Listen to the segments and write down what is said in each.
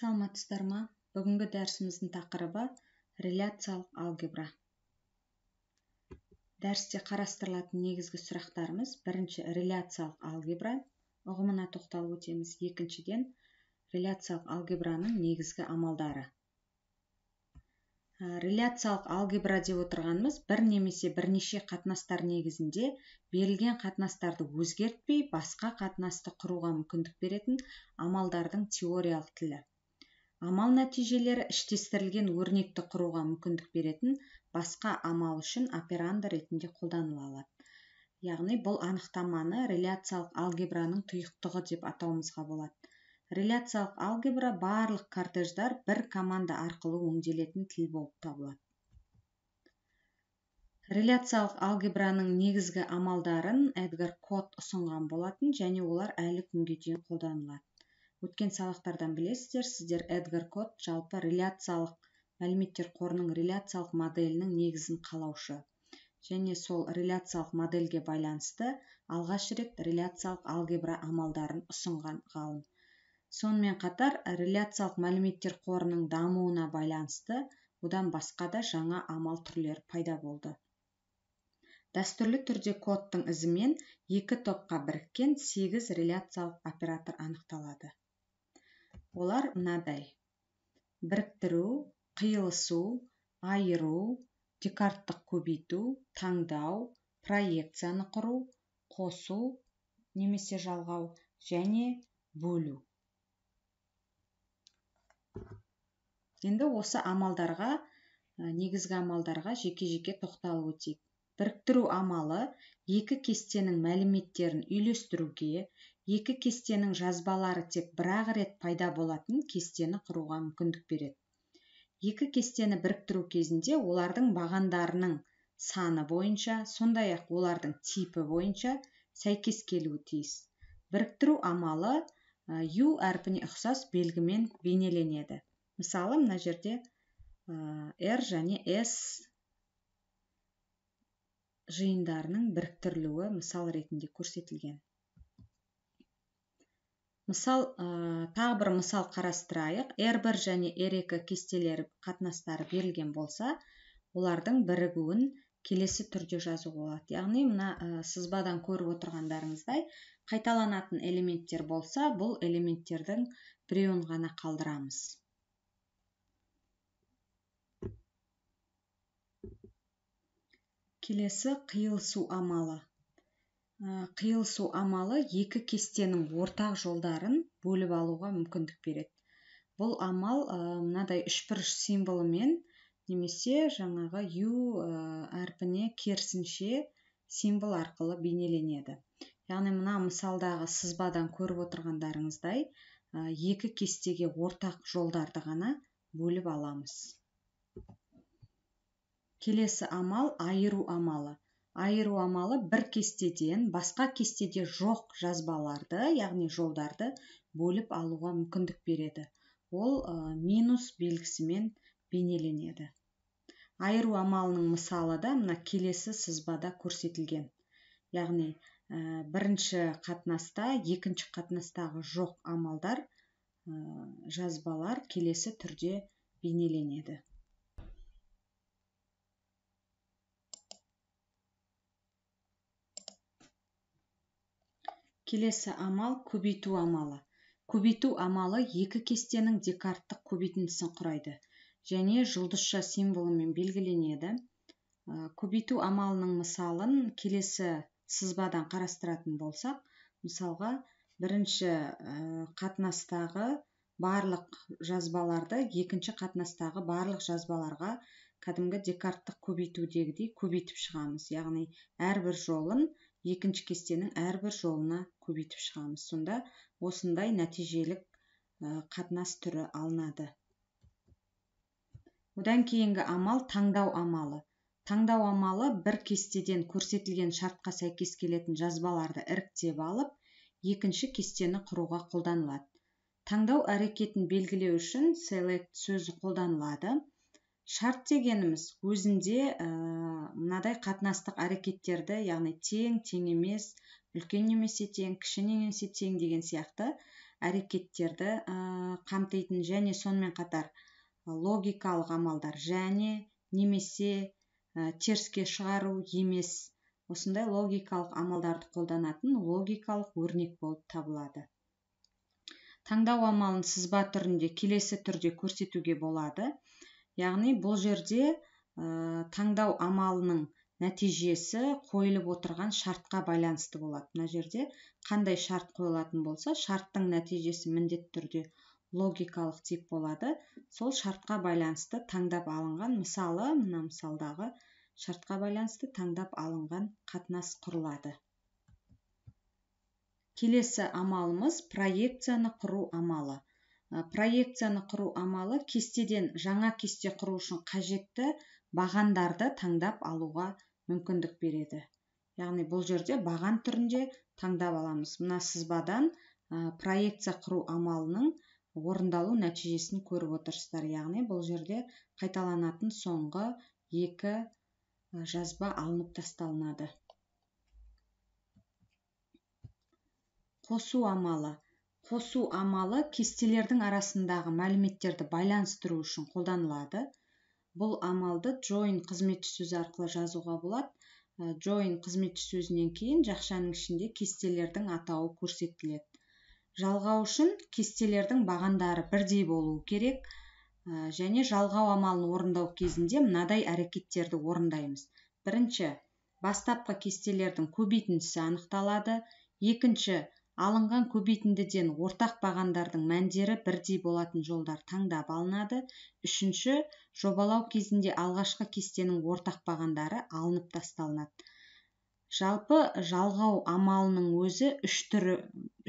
саламатсыздар ма бүгінгі дәрісіміздің тақырыбы реляциялық алгебра дәрісте қарастырылатын негізгі сұрақтарымыз бірінші реляциялық алгебра ұғымына тоқталып өтеміз екіншіден реляциялық алгебраның негізгі амалдары ә, реляциялық алгебра деп отырғанымыз бір немесе бірнеше қатынастар негізінде берілген қатынастарды өзгертпей басқа қатынасты құруға мүмкіндік беретін амалдардың теориялық тілі амал нәтижелері іштестірілген өрнекті құруға мүмкіндік беретін басқа амал үшін операнды ретінде қолданыла алады яғни бұл анықтаманы реляциялық алгебраның тұйықтығы деп атауымызға болады реляциялық алгебра барлық кортеждар бір команда арқылы өңделетін тіл болып табылады реляциялық алгебраның негізгі амалдарын эдгар кот ұсынған болатын және олар әлі күнге дейін қолданылады өткен сабақтардан білесіздер сіздер эдгар Кот жалпы реляциялық мәліметтер қорының реляциялық моделінің негізін қалаушы және сол реляциялық модельге байланысты алғаш рет реляциялық алгебра амалдарын ұсынған ғалым сонымен қатар реляциялық мәліметтер қорының дамуына байланысты одан басқа да жаңа амал түрлері пайда болды дәстүрлі түрде кодтың ізімен екі топқа біріккен сегіз реляциялық оператор анықталады олар мынадай біріктіру қиылысу айыру декарттық көбейту таңдау проекцияны құру қосу немесе жалғау және бөлу енді осы амалдарға негізгі амалдарға жеке жеке тоқталып өтейік біріктіру амалы екі кестенің мәліметтерін үйлестіруге екі кестенің жазбалары тек бір ақ рет пайда болатын кестені құруға мүмкіндік береді екі кестені біріктіру кезінде олардың бағандарының саны бойынша сондай ақ олардың типі бойынша сәйкес келуі тиіс біріктіру амалы ю әрпіне ұқсас белгімен бейнеленеді мысалы мына жерде r және s жиындарының біріктірілуі мысал ретінде көрсетілген мысал ә, тағы бір мысал қарастырайық r1 және r2 кестелері қатынастары берілген болса олардың бірігуін келесі түрде жазуға болады яғни мына ә, сызбадан көріп отырғандарыңыздай қайталанатын элементтер болса бұл элементтердің біреуін ғана қалдырамыз келесі қиылысу амалы Ә, қиылысу амалы екі кестенің ортақ жолдарын бөліп алуға мүмкіндік береді бұл амал ә, мынадай үшбұрыш символымен немесе жаңағы ю ә, әрпіне керісінше символ арқылы бейнеленеді яғни мына мысалдағы сызбадан көріп отырғандарыңыздай екі кестеге ортақ жолдарды ғана бөліп аламыз келесі амал айыру амалы айыру амалы бір кестеден басқа кестеде жоқ жазбаларды яғни жолдарды бөліп алуға мүмкіндік береді ол минус белгісімен бейнеленеді айыру амалының мысалы да мына келесі сызбада көрсетілген яғни ә, бірінші қатынаста екінші қатынастағы жоқ амалдар жазбалар келесі түрде бейнеленеді келесі амал көбейту амалы көбейту амалы екі кестенің декарттық көбейтіндісін құрайды және жұлдызша символымен белгіленеді ә, көбейту амалының мысалын келесі сызбадан қарастыратын болсақ мысалға бірінші ә, қатынастағы барлық жазбаларды екінші қатынастағы барлық жазбаларға кәдімгі декарттық көбейтудегідей көбейтіп шығамыз яғни әрбір жолын екінші кестенің әрбір жолына көбейтіп шығамыз сонда осындай нәтижелік қатынас түрі алынады одан кейінгі амал таңдау амалы таңдау амалы бір кестеден көрсетілген шартқа сәйкес келетін жазбаларды іріктеп алып екінші кестені құруға қолданылады таңдау әрекетін белгілеу үшін select сөзі қолданылады шарт дегеніміз өзінде ә, мынадай қатынастық әрекеттерді яғни тең тең емес үлкен немесе тең кіші немесе тең деген сияқты әрекеттерді ә, қамтитын және сонымен қатар э, логикалық амалдар және немесе ә, теріске шығару емес осындай логикалық амалдарды қолданатын логикалық өрнек болып табылады таңдау амалын сызба түрінде келесі түрде көрсетуге болады яғни бұл жерде э, таңдау амалының нәтижесі қойылып отырған шартқа байланысты болады мына жерде қандай шарт қойылатын болса шарттың нәтижесі міндетті түрде логикалық тип болады сол шартқа байланысты таңдап алынған мысалы мына мысалдағы шартқа байланысты таңдап алынған қатынас құрылады келесі амалымыз проекцияны құру амалы Э, проекцияны құру амалы кестеден жаңа кесте құру үшін қажетті бағандарды таңдап алуға мүмкіндік береді яғни бұл жерде баған түрінде таңдап аламыз мына сызбадан ә, проекция құру амалының орындалу нәтижесін көріп отырсыздар яғни бұл жерде қайталанатын соңғы екі э, жазба алынып тасталынады қосу амалы қосу амалы кестелердің арасындағы мәліметтерді байланыстыру үшін қолданылады бұл амалды join қызметші сөзі арқылы жазуға болады join қызметші сөзінен кейін жақшаның ішінде кестелердің атауы көрсетіледі жалғау үшін кестелердің бағандары бірдей болуы керек және жалғау амалын орындау кезінде мынадай әрекеттерді орындаймыз бірінші бастапқы кестелердің көбейтіндісі анықталады екінші алынған көбейтіндіден ортақ бағандардың мәндері бірдей болатын жолдар таңдап алынады үшінші жобалау кезінде алғашқы кестенің ортақ бағандары алынып тасталынады жалпы жалғау амалының өзі үш түрі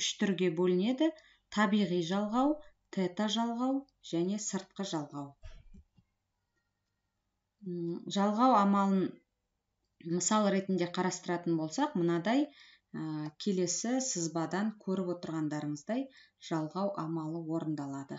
үш түрге бөлінеді табиғи жалғау тета жалғау және сыртқы жалғау жалғау амалын мысал ретінде қарастыратын болсақ мынадай ә, келесі сызбадан көріп отырғандарыңыздай жалғау амалы орындалады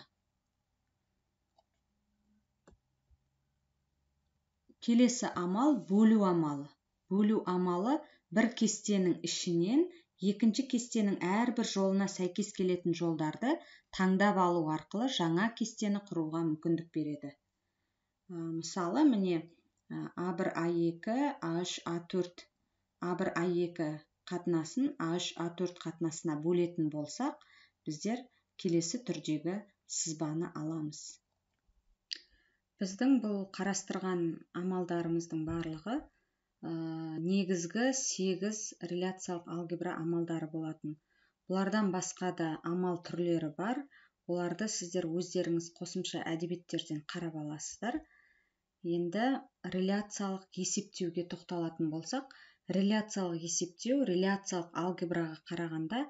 келесі амал бөлу амалы бөлу амалы бір кестенің ішінен екінші кестенің әрбір жолына сәйкес келетін жолдарды таңдап алу арқылы жаңа кестені құруға мүмкіндік береді ә, мысалы міне а1 а2 а3 а4 а1 а2 қатынасын а үш а төрт қатынасына бөлетін болсақ біздер келесі түрдегі сызбаны аламыз біздің бұл қарастырған амалдарымыздың барлығы негізгі сегіз реляциялық алгебра амалдары болатын бұлардан басқа да амал түрлері бар оларды сіздер өздеріңіз қосымша әдебиеттерден қарап аласыздар енді реляциялық есептеуге тоқталатын болсақ реляциялық есептеу реляциялық алгебраға қарағанда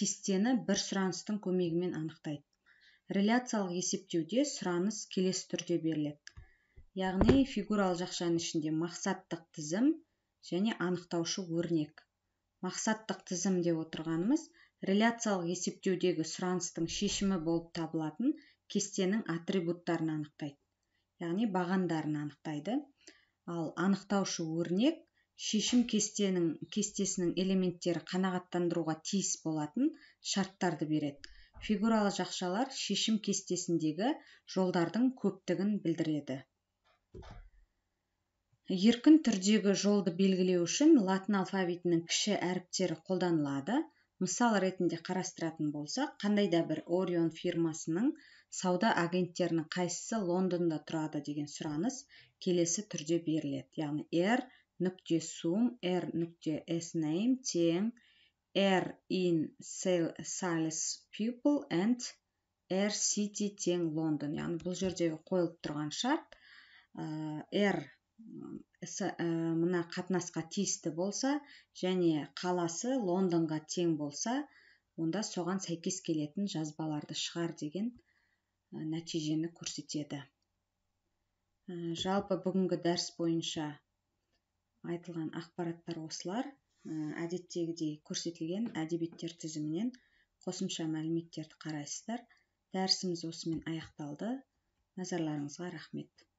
кестені бір сұраныстың көмегімен анықтайды реляциялық есептеуде сұраныс келесі түрде беріледі яғни фигуралы жақшаның ішінде мақсаттық тізім және анықтаушы өрнек мақсаттық тізім деп отырғанымыз реляциялық есептеудегі сұраныстың шешімі болып табылатын кестенің атрибуттарын анықтайды яғни бағандарын анықтайды ал анықтаушы өрнек шешім кестесінің элементтері қанағаттандыруға тиіс болатын шарттарды береді фигуралы жақшалар шешім кестесіндегі жолдардың көптігін білдіреді еркін түрдегі жолды белгілеу үшін латын алфавитінің кіші әріптері қолданылады мысал ретінде қарастыратын болсақ қандай да бір орион фирмасының сауда агенттерінің қайсысы лондонда тұрады деген сұраныс келесі түрде беріледі яғни r нүкте сум r нүкте s name тең r in sales people and r city тең лондон яғни бұл жерде қойылып тұрған шарт r мына қатынасқа тиісті болса және қаласы лондонға тең болса онда соған сәйкес келетін жазбаларды шығар деген нәтижені көрсетеді жалпы бүгінгі дәріс бойынша айтылған ақпараттар осылар э, әдеттегідей көрсетілген әдебиеттер тізімінен қосымша мәліметтерді қарайсыздар дәрісіміз осымен аяқталды назарларыңызға рахмет